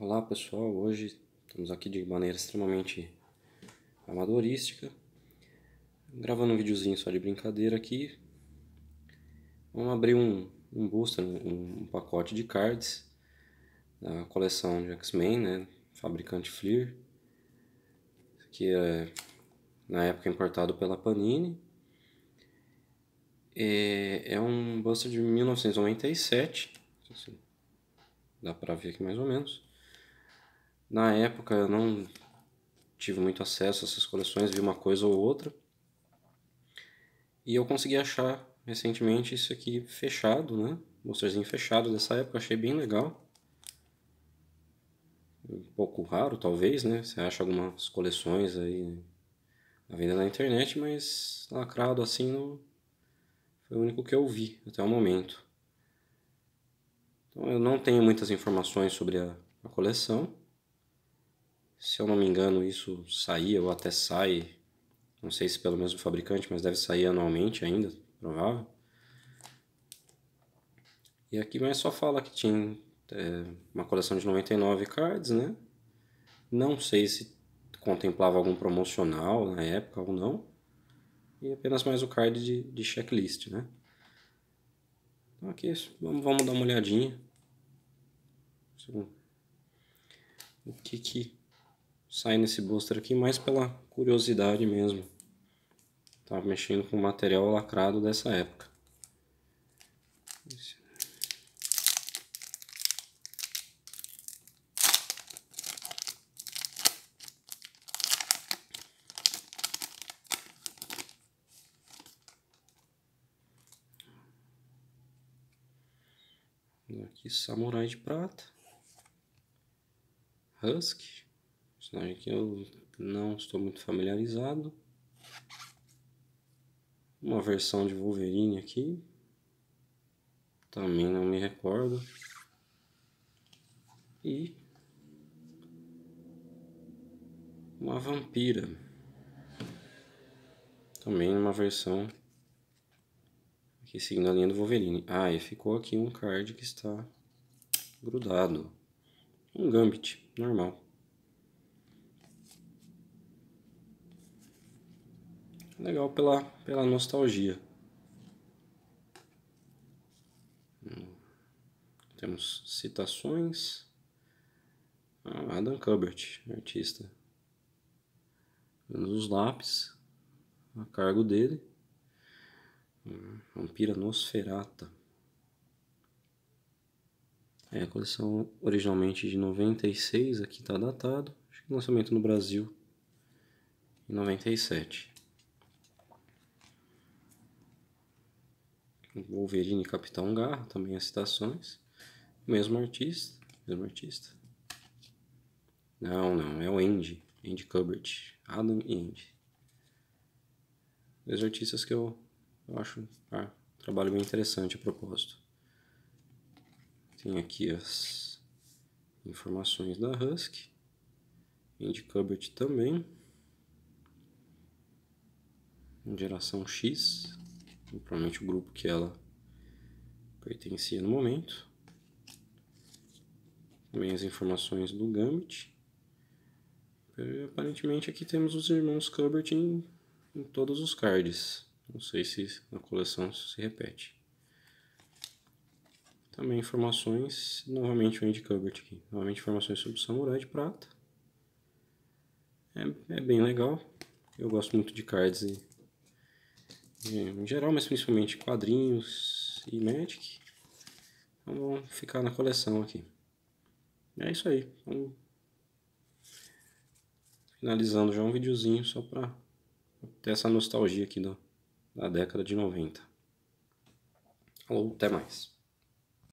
Olá pessoal, hoje estamos aqui de maneira extremamente amadorística, gravando um videozinho só de brincadeira aqui. Vamos abrir um, um booster, um, um pacote de cards da coleção de X-Men, né? fabricante Fleer, que é na época importado pela Panini. É, é um booster de 1997, dá para ver aqui mais ou menos. Na época eu não tive muito acesso a essas coleções, vi uma coisa ou outra. E eu consegui achar recentemente isso aqui fechado, né? Mosterzinho fechado dessa época, achei bem legal. Um pouco raro, talvez, né? Você acha algumas coleções aí na venda na internet, mas lacrado assim foi o único que eu vi até o momento. Então, eu não tenho muitas informações sobre a, a coleção. Se eu não me engano, isso saía ou até sai, não sei se pelo mesmo fabricante, mas deve sair anualmente ainda, provável. E aqui mais só fala que tinha é, uma coleção de 99 cards, né? Não sei se contemplava algum promocional na época ou não. E apenas mais o card de, de checklist, né? Então aqui, vamos, vamos dar uma olhadinha. Tipo, o que que sai nesse booster aqui? Mais pela curiosidade mesmo. Tava mexendo com material lacrado dessa época. Aqui, samurai de prata. Husk, personagem que eu não estou muito familiarizado. Uma versão de Wolverine aqui, também não me recordo. E uma vampira, também uma versão aqui seguindo a linha do Wolverine. Ah, e ficou aqui um card que está grudado. Um gambit, normal. Legal pela, pela nostalgia. Hum. Temos citações. Ah, Adam Kubert, artista. Temos os lápis a cargo dele. Hum, Vampira Nosferata. É, a coleção originalmente de 96, aqui está datado. Acho que lançamento no Brasil em 97. Wolverine e Capitão Garra, também as citações. Mesmo artista, mesmo artista. Não, não, é o Andy, Andy Kubert, Adam e Andy. Dois artistas que eu, eu acho ah, um trabalho bem interessante a propósito tem aqui as informações da Husk, Andy Cubert também, geração X, provavelmente o grupo que ela pertencia no momento. Também as informações do Gambit. E, é, aparentemente aqui temos os irmãos Cubert em, em todos os cards. Não sei se na coleção se repete. Também informações, novamente o Andy Kubert aqui. Novamente informações sobre o Samurai de Prata. É, é bem legal. Eu gosto muito de cards e, e, é, em geral, mas principalmente quadrinhos e Magic. Então vão ficar na coleção aqui. É isso aí. finalizando já um videozinho só para ter essa nostalgia aqui do, da década de 90. Falou, até mais.